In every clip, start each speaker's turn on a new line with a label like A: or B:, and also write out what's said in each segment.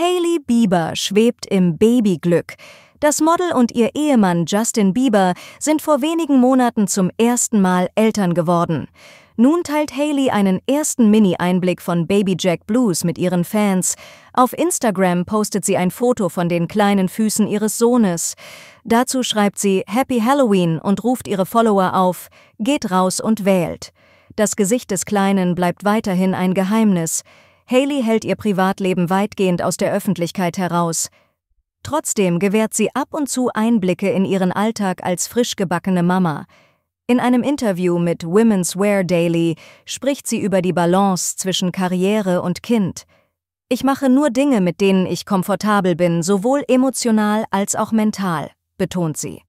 A: Hailey Bieber schwebt im Babyglück. Das Model und ihr Ehemann Justin Bieber sind vor wenigen Monaten zum ersten Mal Eltern geworden. Nun teilt Hailey einen ersten Mini-Einblick von Baby Jack Blues mit ihren Fans. Auf Instagram postet sie ein Foto von den kleinen Füßen ihres Sohnes. Dazu schreibt sie Happy Halloween und ruft ihre Follower auf, geht raus und wählt. Das Gesicht des Kleinen bleibt weiterhin ein Geheimnis. Haley hält ihr Privatleben weitgehend aus der Öffentlichkeit heraus. Trotzdem gewährt sie ab und zu Einblicke in ihren Alltag als frischgebackene Mama. In einem Interview mit Women's Wear Daily spricht sie über die Balance zwischen Karriere und Kind. Ich mache nur Dinge, mit denen ich komfortabel bin, sowohl emotional als auch mental, betont sie.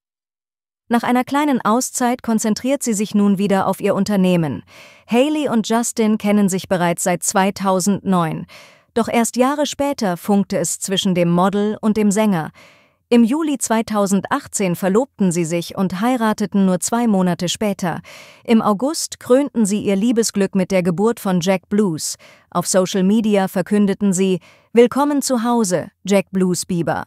A: Nach einer kleinen Auszeit konzentriert sie sich nun wieder auf ihr Unternehmen. Haley und Justin kennen sich bereits seit 2009. Doch erst Jahre später funkte es zwischen dem Model und dem Sänger. Im Juli 2018 verlobten sie sich und heirateten nur zwei Monate später. Im August krönten sie ihr Liebesglück mit der Geburt von Jack Blues. Auf Social Media verkündeten sie, Willkommen zu Hause, Jack Blues Bieber.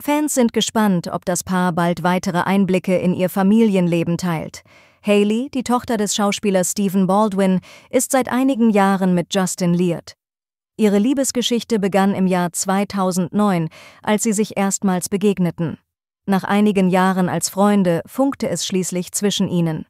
A: Fans sind gespannt, ob das Paar bald weitere Einblicke in ihr Familienleben teilt. Haley, die Tochter des Schauspielers Stephen Baldwin, ist seit einigen Jahren mit Justin liiert. Ihre Liebesgeschichte begann im Jahr 2009, als sie sich erstmals begegneten. Nach einigen Jahren als Freunde funkte es schließlich zwischen ihnen.